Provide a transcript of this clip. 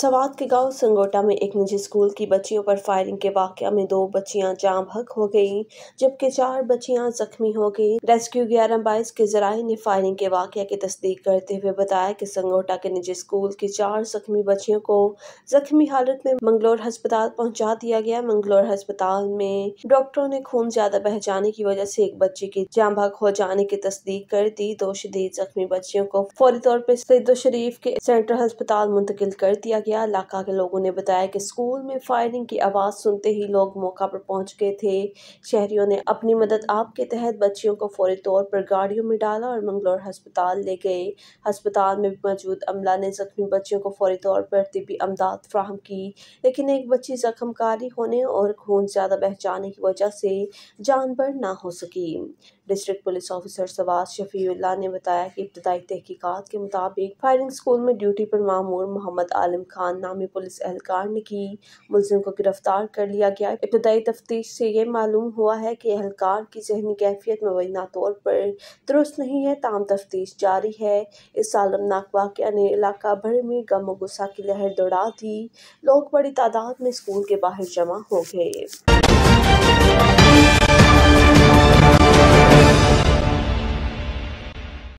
सवात के गांव संगोटा में एक निजी स्कूल की बच्चियों पर फायरिंग के वाक्य में दो बच्चियां जाम भग हो गईं, जबकि चार बच्चियां जख्मी हो गईं। रेस्क्यू ग्यारह बाईस के जराये ने फायरिंग के वाक्य की तस्दीक करते हुए बताया कि संगोटा के निजी स्कूल की चार जख्मी बच्चियों को जख्मी हालत में मंगलोर अस्पताल पहुँचा दिया गया मंगलोर अस्पताल में डॉक्टरों ने खून ज्यादा बह जाने की वजह से एक बच्चे की जाम हक हो जाने की तस्दीक कर दी दो शदीद जख्मी बच्चियों को फौरी तौर पर सैदो शरीफ के सेंट्रल अस्पताल मुंतकिल कर दिया गया गया इलाका के लोगों ने बताया कि स्कूल में फायरिंग की आवाज़ सुनते ही लोग मौका पर पहुंच गए थे शहरियों ने अपनी मदद आप के तहत बच्चियों को फौरी तौर पर गाड़ियों में डाला और मंगलौर हस्पताल ले गए हस्पताल में मौजूद अमला ने जख्मी बच्चियों को फौरी तौर पर तबी अमदाद फ्राहम की लेकिन एक बच्ची जख्मकारी होने और खून ज़्यादा बह जाने की वजह से जान पर ना हो सकी डिस्ट्रिक्ट पुलिस ऑफिसर सवाज शफीला ने बताया कि इब्तदाई तहकीकत के मुताबिक फायरिंग स्कूल में ड्यूटी पर मामूर मोहम्मद आलम खान खान नामी पुलिस एहलकार ने की मुलजिम को गिरफ्तार कर लिया गया इब्तदाई तफ्तीश से ये मालूम हुआ है कि एहलकार की जहनी कैफियत मुबैना तौर पर दुरुस्त नहीं है तमाम तफ्तीश जारी है इस सालमनाक वाक़ ने इलाका भर में गम गुस्सा की लहर दौड़ा दी लोग बड़ी तादाद में स्कूल के बाहर जमा हो गए